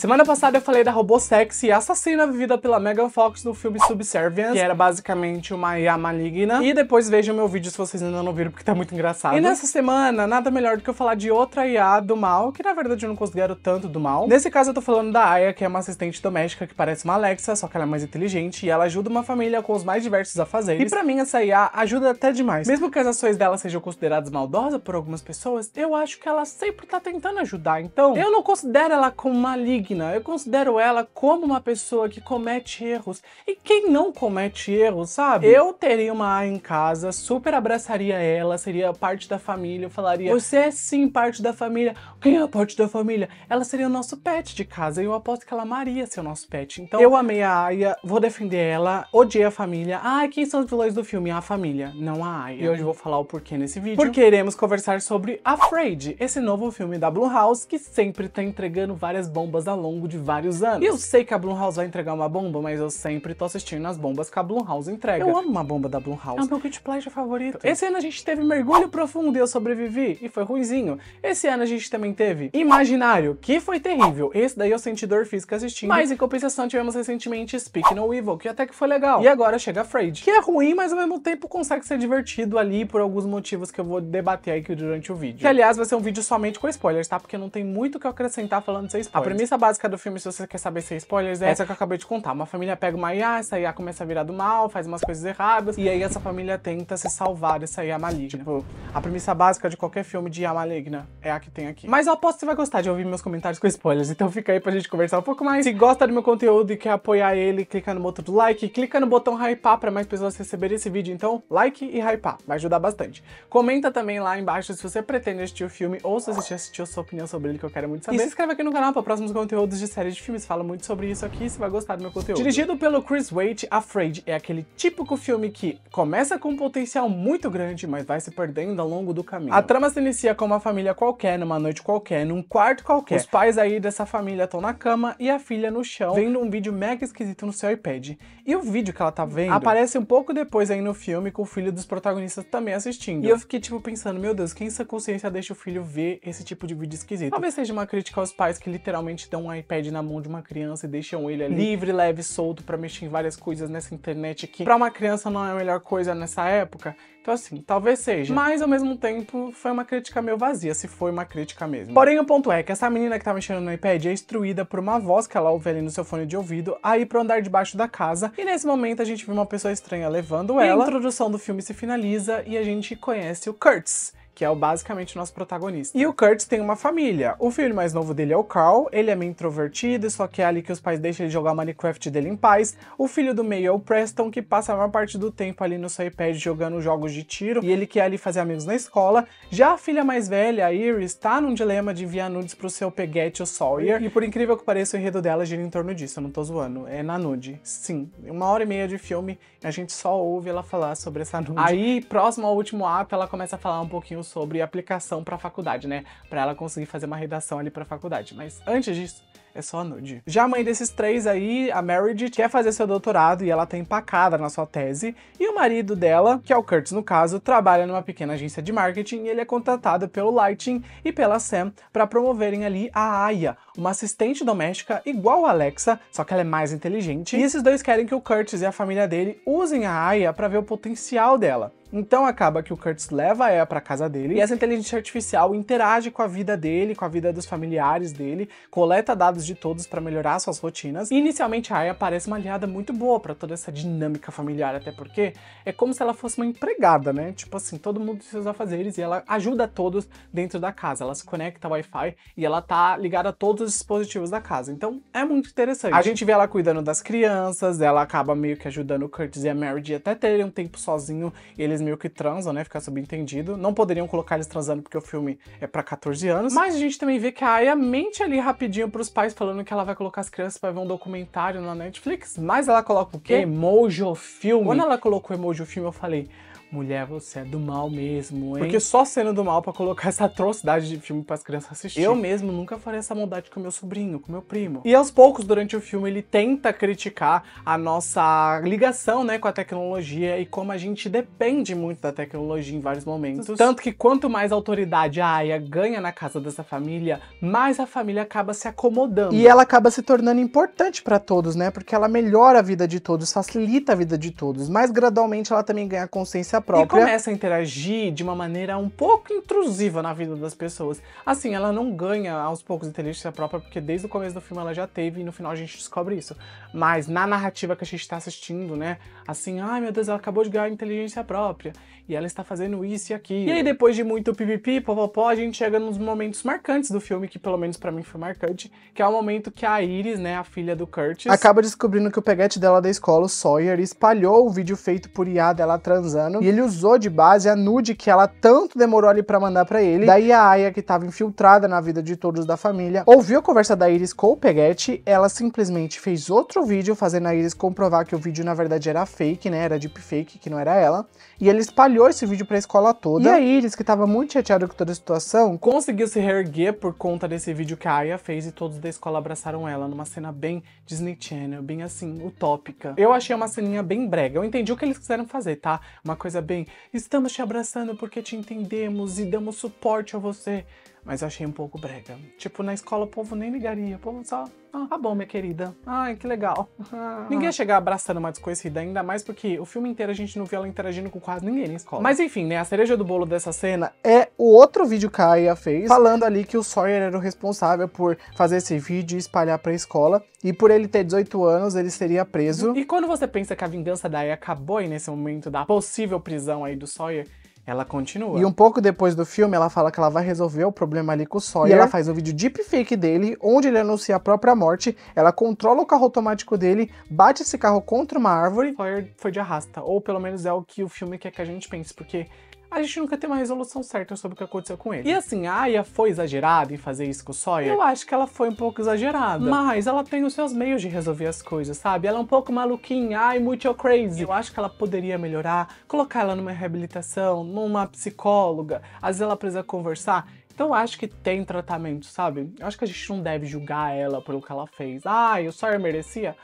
Semana passada eu falei da robô sexy assassina vivida pela Megan Fox no filme Subservience, que era basicamente uma IA maligna. E depois vejam meu vídeo se vocês ainda não viram, porque tá muito engraçado. E nessa semana, nada melhor do que eu falar de outra IA do mal, que na verdade eu não considero tanto do mal. Nesse caso eu tô falando da Aya, que é uma assistente doméstica que parece uma Alexa, só que ela é mais inteligente e ela ajuda uma família com os mais diversos afazeres. E pra mim essa IA ajuda até demais. Mesmo que as ações dela sejam consideradas maldosas por algumas pessoas, eu acho que ela sempre tá tentando ajudar. Então, eu não considero ela como maligna eu considero ela como uma pessoa que comete erros. E quem não comete erros, sabe? Eu teria uma A em casa, super abraçaria ela, seria parte da família, eu falaria: Você é sim parte da família. Quem é parte da família? Ela seria o nosso pet de casa. E eu aposto que ela amaria ser o nosso pet. Então eu amei a Aya, vou defender ela, odiei a família. Ah, quem são os vilões do filme? A família, não a Aya. E hoje eu vou falar o porquê nesse vídeo. Porque iremos conversar sobre Afraid, esse novo filme da Blue House que sempre tá entregando várias bombas na longo de vários anos. E eu sei que a Blumhouse vai entregar uma bomba, mas eu sempre tô assistindo as bombas que a Blumhouse entrega. Eu amo uma bomba da Blumhouse. É o meu guilty pleasure favorito. Esse ano a gente teve Mergulho Profundo e eu sobrevivi, e foi ruinzinho. Esse ano a gente também teve Imaginário, que foi terrível. Esse daí eu senti dor física assistindo. Mas em compensação tivemos recentemente Speak No Evil, que até que foi legal. E agora chega Afraid, que é ruim, mas ao mesmo tempo consegue ser divertido ali por alguns motivos que eu vou debater aí durante o vídeo. Que aliás vai ser um vídeo somente com spoilers, tá? Porque não tem muito o que eu acrescentar falando sem spoilers. A premissa básica básica do filme, se você quer saber sem spoilers, é, é essa que eu acabei de contar. Uma família pega uma IA, essa IA começa a virar do mal, faz umas coisas erradas, e aí essa família tenta se salvar dessa IA maligna. Tipo, a premissa básica de qualquer filme de IA maligna é a que tem aqui. Mas eu aposto que você vai gostar de ouvir meus comentários com spoilers, então fica aí pra gente conversar um pouco mais. Se gosta do meu conteúdo e quer apoiar ele, clica no botão do like, clica no botão hypar pra mais pessoas receberem esse vídeo. Então, like e hypar, vai ajudar bastante. Comenta também lá embaixo se você pretende assistir o filme ou se você já assistiu a sua opinião sobre ele, que eu quero muito saber. E se inscreve aqui no canal pra próximos conteúdos Todos de séries de filmes. Falo muito sobre isso aqui, você vai gostar do meu conteúdo. Dirigido pelo Chris Waite, Afraid é aquele típico filme que começa com um potencial muito grande, mas vai se perdendo ao longo do caminho. A trama se inicia com uma família qualquer, numa noite qualquer, num quarto qualquer. Os pais aí dessa família estão na cama e a filha no chão, vendo um vídeo mega esquisito no seu iPad. E o vídeo que ela tá vendo aparece um pouco depois aí no filme com o filho dos protagonistas também assistindo. E eu fiquei tipo pensando, meu Deus, quem essa consciência deixa o filho ver esse tipo de vídeo esquisito? Talvez seja uma crítica aos pais que literalmente dão um iPad na mão de uma criança e deixam ele ali, livre, leve, solto para mexer em várias coisas nessa internet que para uma criança não é a melhor coisa nessa época. Então, assim, talvez seja. Mas, ao mesmo tempo, foi uma crítica meio vazia, se foi uma crítica mesmo. Porém, o ponto é que essa menina que tá mexendo no iPad é instruída por uma voz que ela ouve ali no seu fone de ouvido, aí pro andar debaixo da casa. E nesse momento, a gente vê uma pessoa estranha levando ela. a introdução do filme se finaliza e a gente conhece o Kurtz que é basicamente o nosso protagonista. E o Kurtz tem uma família. O filho mais novo dele é o Carl, ele é meio introvertido, só que é ali que os pais deixam ele jogar Minecraft dele em paz. O filho do meio é o Preston, que passa a maior parte do tempo ali no seu iPad jogando jogos de tiro, e ele quer ali fazer amigos na escola. Já a filha mais velha, a Iris, tá num dilema de enviar nudes pro seu peguete, o Sawyer, e por incrível que pareça, o enredo dela gira em torno disso, eu não tô zoando, é na nude. Sim, uma hora e meia de filme, a gente só ouve ela falar sobre essa nude. Aí, próximo ao último app, ela começa a falar um pouquinho sobre aplicação para a faculdade, né? Para ela conseguir fazer uma redação ali para a faculdade. Mas antes disso, é só nude. Já a mãe desses três aí, a Meredith, quer fazer seu doutorado e ela tá empacada na sua tese. E o marido dela, que é o Curtis no caso, trabalha numa pequena agência de marketing e ele é contratado pelo Lighting e pela Sam para promoverem ali a Aya, uma assistente doméstica igual a Alexa, só que ela é mais inteligente. E esses dois querem que o Curtis e a família dele usem a Aya para ver o potencial dela. Então acaba que o Kurtz leva a Ea para casa dele e essa inteligência artificial interage com a vida dele, com a vida dos familiares dele, coleta dados de todos para melhorar suas rotinas. E inicialmente a Aya parece uma aliada muito boa para toda essa dinâmica familiar, até porque é como se ela fosse uma empregada, né? Tipo assim, todo mundo tem seus afazeres e ela ajuda todos dentro da casa. Ela se conecta ao Wi-Fi e ela tá ligada a todos os dispositivos da casa. Então é muito interessante. A gente vê ela cuidando das crianças, ela acaba meio que ajudando o Curtis e a Mary de até terem um tempo sozinho. eles eles meio que transam, né? Ficar subentendido. Não poderiam colocar eles transando porque o filme é para 14 anos. Mas a gente também vê que a Aya mente ali rapidinho pros pais falando que ela vai colocar as crianças para ver um documentário na Netflix. Mas ela coloca o quê? Emoji filme. Quando ela colocou emoji o filme, eu falei, mulher, você é do mal mesmo, hein? Porque só sendo do mal para colocar essa atrocidade de filme para as crianças assistirem. Eu mesmo nunca farei essa maldade com meu sobrinho, com meu primo. E aos poucos, durante o filme, ele tenta criticar a nossa ligação, né, com a tecnologia e como a gente depende muito da tecnologia em vários momentos. Tanto que quanto mais autoridade a Aya ganha na casa dessa família, mais a família acaba se acomodando. E ela acaba se tornando importante para todos, né? Porque ela melhora a vida de todos, facilita a vida de todos, mas gradualmente ela também ganha consciência própria. E começa a interagir de uma maneira um pouco intrusiva na vida das pessoas. Assim, ela não ganha aos poucos inteligência própria, porque desde o começo do filme ela já teve e no final a gente descobre isso. Mas na narrativa que a gente está assistindo, né? Assim, ai meu Deus, ela acabou de ganhar inteligência própria. E ela está fazendo isso e aquilo. E aí, depois de muito pipipi, popopó, a gente chega nos momentos marcantes do filme, que pelo menos para mim foi marcante, que é o momento que a Iris, né, a filha do Curtis, acaba descobrindo que o peguete dela da escola, o Sawyer, espalhou o vídeo feito por IA dela transando. E ele usou de base a nude que ela tanto demorou ali para mandar para ele. Daí a Aya, que estava infiltrada na vida de todos da família, ouviu a conversa da Iris com o Peguete, ela simplesmente fez outro vídeo fazendo a Iris comprovar que o vídeo na verdade era fake, né? Era deepfake, que não era ela. E ele espalhou esse vídeo pra escola toda. E aí Iris, que tava muito chateado com toda a situação, conseguiu se reerguer por conta desse vídeo que a Aya fez e todos da escola abraçaram ela numa cena bem Disney Channel, bem assim, utópica. Eu achei uma ceninha bem brega. Eu entendi o que eles quiseram fazer, tá? Uma coisa bem, estamos te abraçando porque te entendemos e damos suporte a você mas achei um pouco brega. Tipo, na escola o povo nem ligaria, o povo só, ah, tá bom, minha querida, ai, que legal. ninguém ia chegar abraçando uma desconhecida, ainda mais porque o filme inteiro a gente não viu ela interagindo com quase ninguém na escola. Mas enfim, né, a cereja do bolo dessa cena é o outro vídeo que a Aya fez, falando ali que o Sawyer era o responsável por fazer esse vídeo e espalhar pra escola, e por ele ter 18 anos, ele seria preso. E quando você pensa que a vingança da Aya acabou aí nesse momento da possível prisão aí do Sawyer, ela continua. E um pouco depois do filme, ela fala que ela vai resolver o problema ali com o Sawyer. E ela faz o um vídeo deepfake dele, onde ele anuncia a própria morte. Ela controla o carro automático dele, bate esse carro contra uma árvore. Sawyer foi de arrasta. Ou pelo menos é o que o filme quer que a gente pense, porque a gente nunca tem uma resolução certa sobre o que aconteceu com ele. E assim, a Aya foi exagerada em fazer isso com o Sawyer? Eu acho que ela foi um pouco exagerada, mas ela tem os seus meios de resolver as coisas, sabe? Ela é um pouco maluquinha, ai, muito crazy. Eu acho que ela poderia melhorar, colocar ela numa reabilitação, numa psicóloga, às vezes ela precisa conversar. Então acho que tem tratamento, sabe? Eu acho que a gente não deve julgar ela pelo que ela fez. Ai, o Sawyer merecia?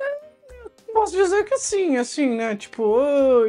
É, posso dizer que sim, assim, né? Tipo,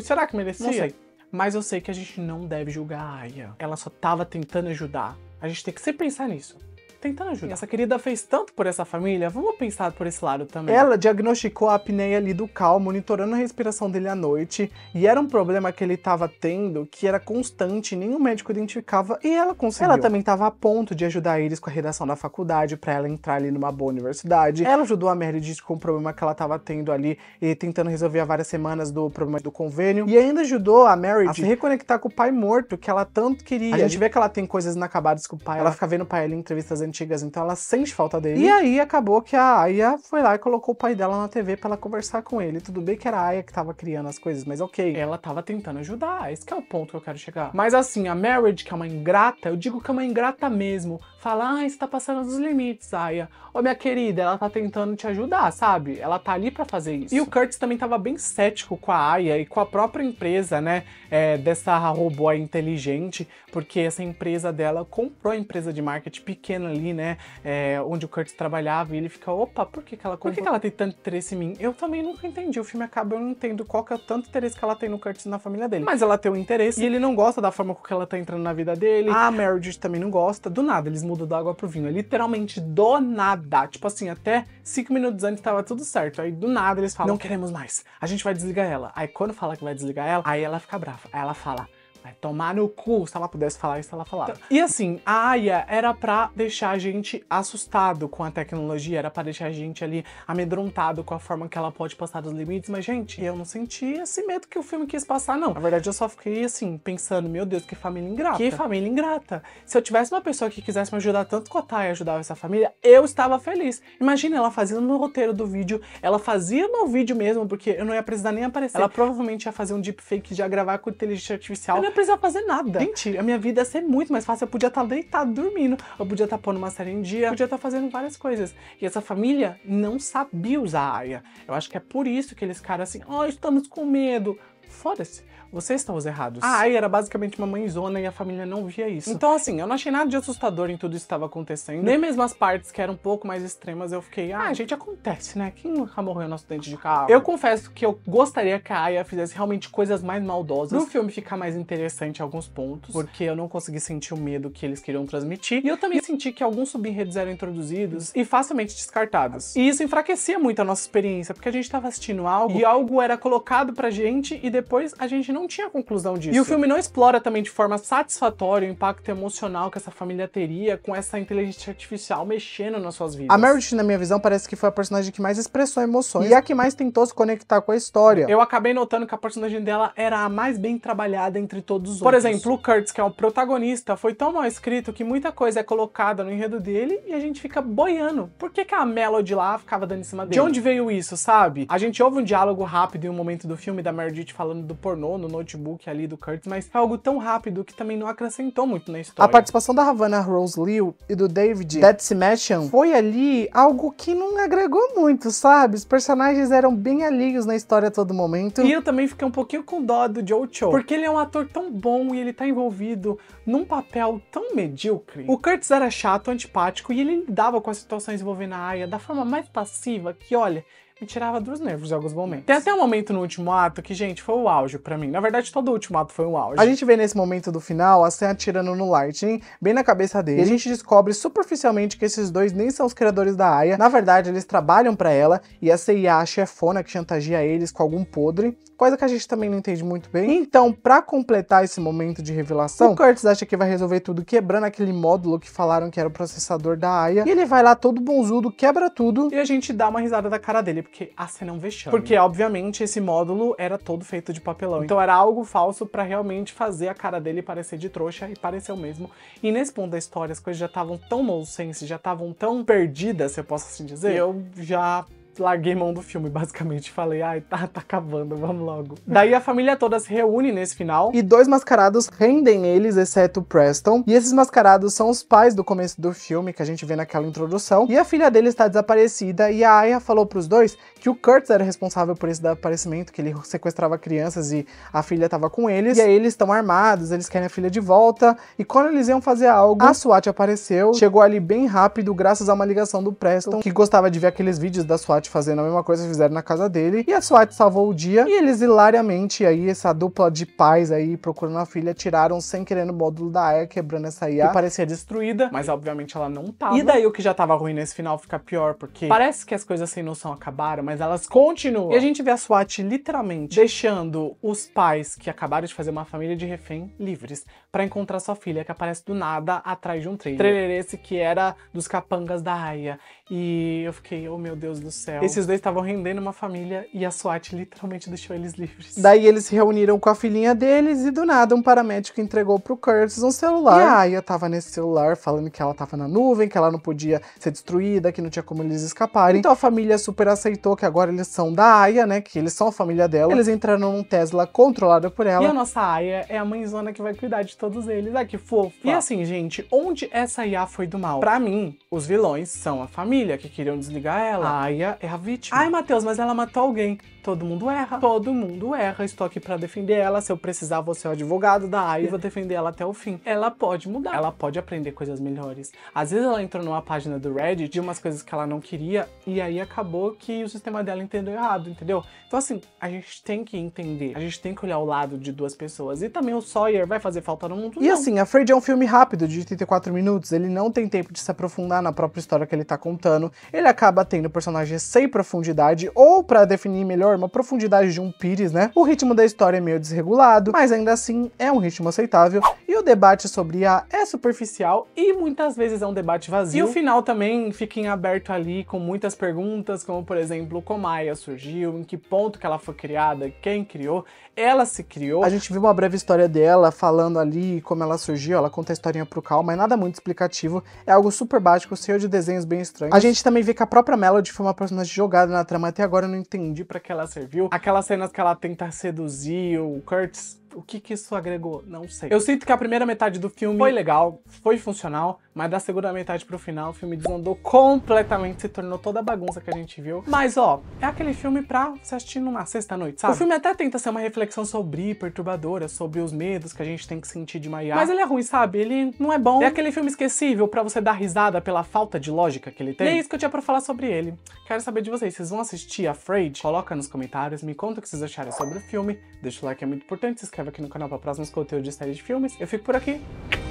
será que merecia? Não sei. Mas eu sei que a gente não deve julgar a Aya. Ela só tava tentando ajudar. A gente tem que sempre pensar nisso tentando ajudar. Essa querida fez tanto por essa família, vamos pensar por esse lado também. Ela diagnosticou a apneia ali do Cal, monitorando a respiração dele à noite, e era um problema que ele estava tendo, que era constante, nenhum médico identificava, e ela conseguiu. Ela também estava a ponto de ajudar eles com a redação da faculdade, para ela entrar ali numa boa universidade. Ela ajudou a Meredith com o problema que ela estava tendo ali, e tentando resolver há várias semanas do problema do convênio, e ainda ajudou a Meredith a se reconectar com o pai morto, que ela tanto queria. A gente vê que ela tem coisas inacabadas com o pai, ela fica vendo o pai ali em entrevistas antigas, então ela sente falta dele. E aí acabou que a Aya foi lá e colocou o pai dela na TV para ela conversar com ele. Tudo bem que era a Aya que tava criando as coisas, mas ok. Ela tava tentando ajudar, esse é o ponto que eu quero chegar. Mas assim, a Marriage, que é uma ingrata, eu digo que é uma ingrata mesmo. Fala, ah, você tá passando dos limites, Aya. Ô, minha querida, ela tá tentando te ajudar, sabe? Ela tá ali para fazer isso. E o Curtis também tava bem cético com a Aya e com a própria empresa, né, é, dessa robô inteligente, porque essa empresa dela comprou a empresa de marketing pequena ali ali, né? É, onde o Curtis trabalhava, e ele fica, opa, por que, que ela Por que, que ela tem tanto interesse em mim? Eu também nunca entendi. O filme acaba, eu não entendo qual que é o tanto interesse que ela tem no Curtis na família dele. Mas ela tem um interesse e ele não gosta da forma com que ela tá entrando na vida dele. Ah, a Meredith também não gosta. Do nada, eles mudam da água pro vinho. É literalmente do nada. Tipo assim, até cinco minutos antes tava tudo certo. Aí do nada eles falam: Não queremos mais. A gente vai desligar ela. Aí quando fala que vai desligar ela, aí ela fica brava. Aí ela fala: Vai tomar no cu, se ela pudesse falar isso, ela falava. e assim, a Aya era pra deixar a gente assustado com a tecnologia, era pra deixar a gente ali amedrontado com a forma que ela pode passar dos limites, mas gente, eu não senti esse medo que o filme quis passar, não. Na verdade, eu só fiquei assim, pensando, meu Deus, que família ingrata. Que família ingrata. Se eu tivesse uma pessoa que quisesse me ajudar tanto com a Aya ajudava essa família, eu estava feliz. Imagina, ela fazendo no roteiro do vídeo, ela fazia no vídeo mesmo, porque eu não ia precisar nem aparecer. Ela provavelmente ia fazer um deepfake, já gravar com inteligência artificial não precisa fazer nada. Gente, a minha vida ia ser muito mais fácil. Eu podia estar tá deitado dormindo, eu podia estar tá pondo uma série em dia, eu podia estar tá fazendo várias coisas. E essa família não sabia usar a área. Eu acho que é por isso que eles ficaram assim: ó, oh, estamos com medo. Foda-se vocês estão os errados. A ah, Ai era basicamente uma mãezona e a família não via isso. Então, assim, eu não achei nada de assustador em tudo isso que estava acontecendo. Nem mesmo as partes que eram um pouco mais extremas, eu fiquei, ah, ah, gente, acontece, né? Quem nunca morreu no acidente de carro? Eu confesso que eu gostaria que a Aya fizesse realmente coisas mais maldosas. Pro filme ficar mais interessante em alguns pontos, porque eu não consegui sentir o medo que eles queriam transmitir. E eu também senti que alguns subredes eram introduzidos e facilmente descartados. E isso enfraquecia muito a nossa experiência, porque a gente estava assistindo algo e algo era colocado pra gente e depois a gente não não tinha conclusão disso. E o filme não explora também de forma satisfatória o impacto emocional que essa família teria com essa inteligência artificial mexendo nas suas vidas. A Meredith, na minha visão, parece que foi a personagem que mais expressou emoções e a que mais tentou se conectar com a história. Eu acabei notando que a personagem dela era a mais bem trabalhada entre todos os Por outros. Por exemplo, o Kurtz, que é o protagonista, foi tão mal escrito que muita coisa é colocada no enredo dele e a gente fica boiando. Por que, que a Melody lá ficava dando em cima dele? De onde veio isso, sabe? A gente ouve um diálogo rápido em um momento do filme da Meredith falando do pornô no notebook ali do Curtis, mas é algo tão rápido que também não acrescentou muito na história. A participação da Havana Rose Liu e do David Dead Sebastian foi ali algo que não agregou muito, sabe? Os personagens eram bem alheios na história a todo momento. E eu também fiquei um pouquinho com dó do Joe Cho, porque ele é um ator tão bom e ele tá envolvido num papel tão medíocre. O Curtis era chato, antipático e ele lidava com as situações envolvendo a Aya da forma mais passiva que, olha, me tirava dos nervos em alguns momentos. Tem até um momento no último ato que, gente, foi o auge para mim. Na verdade, todo o último ato foi um auge. A gente vê nesse momento do final a Sam atirando no Lightning, bem na cabeça dele. E a gente descobre superficialmente que esses dois nem são os criadores da Aya. Na verdade, eles trabalham para ela e a CIA, a chefona que chantageia eles com algum podre, coisa que a gente também não entende muito bem. Então, para completar esse momento de revelação, o Curtis acha que vai resolver tudo quebrando aquele módulo que falaram que era o processador da Aya. E ele vai lá todo bonzudo, quebra tudo e a gente dá uma risada da cara dele porque a cena é um vexame. Porque, obviamente, esse módulo era todo feito de papelão. Então era algo falso para realmente fazer a cara dele parecer de trouxa, e pareceu mesmo. E nesse ponto da história, as coisas já estavam tão nonsense, já estavam tão perdidas, se eu posso assim dizer, eu já larguei mão do filme, basicamente. Falei, ai, tá, tá acabando, vamos logo. Daí a família toda se reúne nesse final e dois mascarados rendem eles, exceto Preston. E esses mascarados são os pais do começo do filme, que a gente vê naquela introdução. E a filha dele está desaparecida e a Aya falou pros dois que o Kurtz era responsável por esse aparecimento, que ele sequestrava crianças e a filha estava com eles. E aí eles estão armados, eles querem a filha de volta. E quando eles iam fazer algo, a SWAT apareceu, chegou ali bem rápido, graças a uma ligação do Preston, que gostava de ver aqueles vídeos da SWAT fazendo a mesma coisa que fizeram na casa dele. E a SWAT salvou o dia. E eles hilariamente, aí, essa dupla de pais aí procurando a filha, tiraram sem querer no módulo da Aya, quebrando essa IA, que parecia destruída, mas obviamente ela não tava. E daí o que já tava ruim nesse final fica pior, porque parece que as coisas sem noção acabaram, mas elas continuam. E a gente vê a SWAT literalmente deixando os pais que acabaram de fazer uma família de refém livres para encontrar sua filha que aparece do nada atrás de um trailer. Trailer esse que era dos capangas da Aya. E eu fiquei, oh meu Deus do céu. Esses dois estavam rendendo uma família e a SWAT literalmente deixou eles livres. Daí eles se reuniram com a filhinha deles e do nada um paramédico entregou pro Curtis um celular. E a Aya tava nesse celular falando que ela tava na nuvem, que ela não podia ser destruída, que não tinha como eles escaparem. Então a família super aceitou que agora eles são da Aya, né? Que eles são a família dela. Eles entraram num Tesla controlado por ela. E a nossa Aya é a mãezona que vai cuidar de todos eles. Ai, ah, que fofa. E assim, gente, onde essa IA foi do mal? Pra mim, os vilões são a família que queriam desligar ela. A Aya é a vítima. Ai, Matheus, mas ela matou alguém. Todo mundo erra. Todo mundo erra. Estou aqui para defender ela. Se eu precisar, vou ser o advogado da Aya e vou defender ela até o fim. Ela pode mudar. Ela pode aprender coisas melhores. Às vezes ela entrou numa página do Reddit de umas coisas que ela não queria e aí acabou que o sistema sistema dela entendeu errado, entendeu? Então, assim, a gente tem que entender, a gente tem que olhar o lado de duas pessoas. E também o Sawyer vai fazer falta no mundo. E não. assim, a Fred é um filme rápido, de 34 minutos. Ele não tem tempo de se aprofundar na própria história que ele tá contando. Ele acaba tendo personagens sem profundidade, ou para definir melhor, uma profundidade de um pires, né? O ritmo da história é meio desregulado, mas ainda assim é um ritmo aceitável. E o debate sobre A é superficial e muitas vezes é um debate vazio. E o final também fica em aberto ali com muitas perguntas, como por exemplo, Maya surgiu, em que ponto que ela foi criada, quem criou, ela se criou. A gente viu uma breve história dela falando ali como ela surgiu, ela conta a historinha pro Cal, mas nada muito explicativo, é algo super básico, cheio de desenhos bem estranhos. A gente também vê que a própria Melody foi uma personagem jogada na trama, até agora eu não entendi para que ela serviu. Aquelas cenas que ela tenta seduzir o Curtis o que, que isso agregou? Não sei. Eu sinto que a primeira metade do filme foi legal, foi funcional, mas da segunda metade pro final o filme desandou completamente, se tornou toda a bagunça que a gente viu. Mas ó, é aquele filme pra se assistir numa sexta-noite, sabe? O filme até tenta ser uma reflexão sobre perturbadora, sobre os medos que a gente tem que sentir de Maiá, mas ele é ruim, sabe? Ele não é bom. É aquele filme esquecível pra você dar risada pela falta de lógica que ele tem. E é isso que eu tinha pra falar sobre ele. Quero saber de vocês, vocês vão assistir Afraid? Coloca nos comentários, me conta o que vocês acharam sobre o filme, deixa o like, é muito importante, se inscreve inscreve aqui no canal para próximos conteúdos de série de filmes. Eu fico por aqui.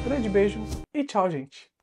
Grande beijo e tchau, gente.